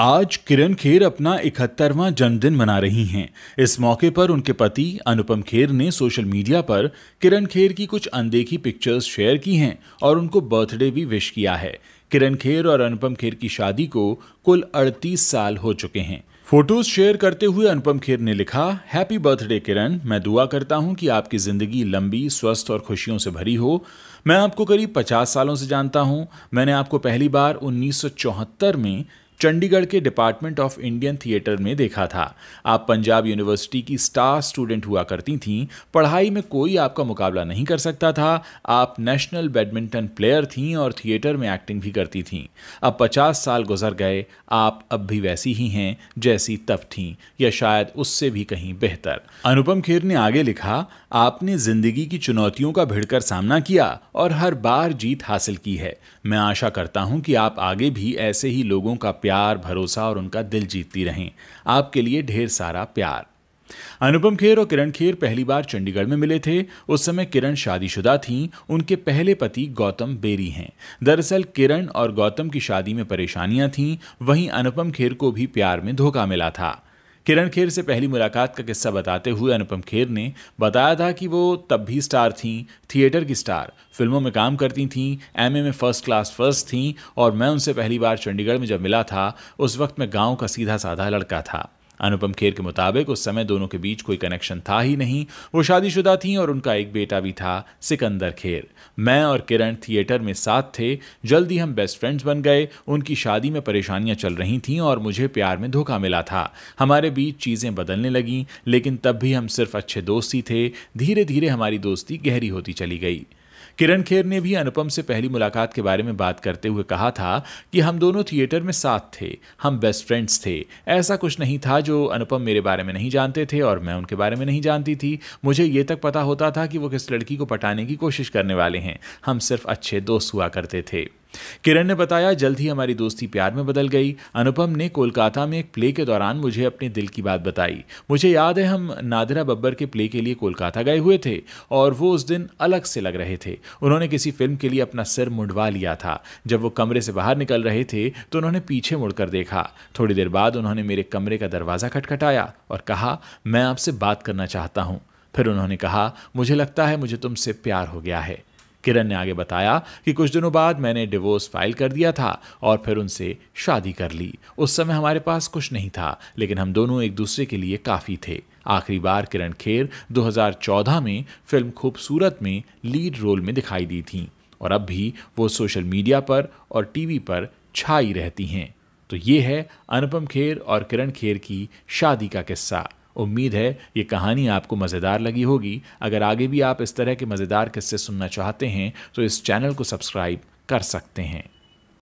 आज किरण खेर अपना इकहत्तरवां जन्मदिन मना रही हैं इस मौके पर उनके पति अनुपम खेर ने सोशल मीडिया पर किरण खेर की कुछ अनदेखी पिक्चर्स शेयर की हैं और उनको बर्थडे भी विश किया है किरण खेर और अनुपम खेर की शादी को कुल 38 साल हो चुके हैं फोटोज शेयर करते हुए अनुपम खेर ने लिखा हैप्पी बर्थडे किरण मैं दुआ करता हूं कि आपकी ज़िंदगी लंबी स्वस्थ और खुशियों से भरी हो मैं आपको करीब 50 सालों से जानता हूं मैंने आपको पहली बार 1974 में चंडीगढ़ के डिपार्टमेंट ऑफ इंडियन थिएटर में देखा था आप पंजाब यूनिवर्सिटी की स्टार स्टूडेंट हुआ करती थीं पढ़ाई में कोई आपका मुकाबला नहीं कर सकता था आप नेशनल बैडमिंटन प्लेयर थीं और थिएटर में एक्टिंग भी करती थीं अब पचास साल गुजर गए आप अब भी वैसी ही हैं जैसी तब थीं या शायद उससे भी कहीं बेहतर अनुपम खेर ने आगे लिखा आपने जिंदगी की चुनौतियों का भिड़कर सामना किया और हर बार जीत हासिल की है मैं आशा करता हूं कि आप आगे भी ऐसे ही लोगों का प्यार भरोसा और उनका दिल जीतती रहें आपके लिए ढेर सारा प्यार अनुपम खेर और किरण खेर पहली बार चंडीगढ़ में मिले थे उस समय किरण शादीशुदा थीं उनके पहले पति गौतम बेरी हैं दरअसल किरण और गौतम की शादी में परेशानियां थीं वहीं अनुपम खेर को भी प्यार में धोखा मिला था किरण खेर से पहली मुलाकात का किस्सा बताते हुए अनुपम खेर ने बताया था कि वो तब भी स्टार थीं थिएटर की स्टार फिल्मों में काम करती थीं एमए में फ़र्स्ट क्लास फर्स्ट थीं और मैं उनसे पहली बार चंडीगढ़ में जब मिला था उस वक्त मैं गाँव का सीधा साधा लड़का था अनुपम खेर के मुताबिक उस समय दोनों के बीच कोई कनेक्शन था ही नहीं वो शादीशुदा थीं और उनका एक बेटा भी था सिकंदर खेर मैं और किरण थिएटर में साथ थे जल्दी हम बेस्ट फ्रेंड्स बन गए उनकी शादी में परेशानियां चल रही थीं और मुझे प्यार में धोखा मिला था हमारे बीच चीज़ें बदलने लगीं लेकिन तब भी हम सिर्फ अच्छे दोस्त ही थे धीरे धीरे हमारी दोस्ती गहरी होती चली गई किरण खेर ने भी अनुपम से पहली मुलाकात के बारे में बात करते हुए कहा था कि हम दोनों थिएटर में साथ थे हम बेस्ट फ्रेंड्स थे ऐसा कुछ नहीं था जो अनुपम मेरे बारे में नहीं जानते थे और मैं उनके बारे में नहीं जानती थी मुझे ये तक पता होता था कि वो किस लड़की को पटाने की कोशिश करने वाले हैं हम सिर्फ अच्छे दोस्त हुआ करते थे किरण ने बताया जल्द ही हमारी दोस्ती प्यार में बदल गई अनुपम ने कोलकाता में एक प्ले के दौरान मुझे अपने दिल की बात बताई मुझे याद है हम नादिरा बब्बर के प्ले के लिए कोलकाता गए हुए थे और वो उस दिन अलग से लग रहे थे उन्होंने किसी फिल्म के लिए अपना सिर मुंडवा लिया था जब वो कमरे से बाहर निकल रहे थे तो उन्होंने पीछे मुड़कर देखा थोड़ी देर बाद उन्होंने मेरे कमरे का दरवाज़ा खटखटाया और कहा मैं आपसे बात करना चाहता हूँ फिर उन्होंने कहा मुझे लगता है मुझे तुमसे प्यार हो गया है किरण ने आगे बताया कि कुछ दिनों बाद मैंने डिवोर्स फाइल कर दिया था और फिर उनसे शादी कर ली उस समय हमारे पास कुछ नहीं था लेकिन हम दोनों एक दूसरे के लिए काफ़ी थे आखिरी बार किरण खेर 2014 में फिल्म खूबसूरत में लीड रोल में दिखाई दी थी और अब भी वो सोशल मीडिया पर और टीवी पर छाई रहती हैं तो ये है अनुपम खेर और किरण खेर की शादी का किस्सा उम्मीद है ये कहानी आपको मज़ेदार लगी होगी अगर आगे भी आप इस तरह के मज़ेदार किस्से सुनना चाहते हैं तो इस चैनल को सब्सक्राइब कर सकते हैं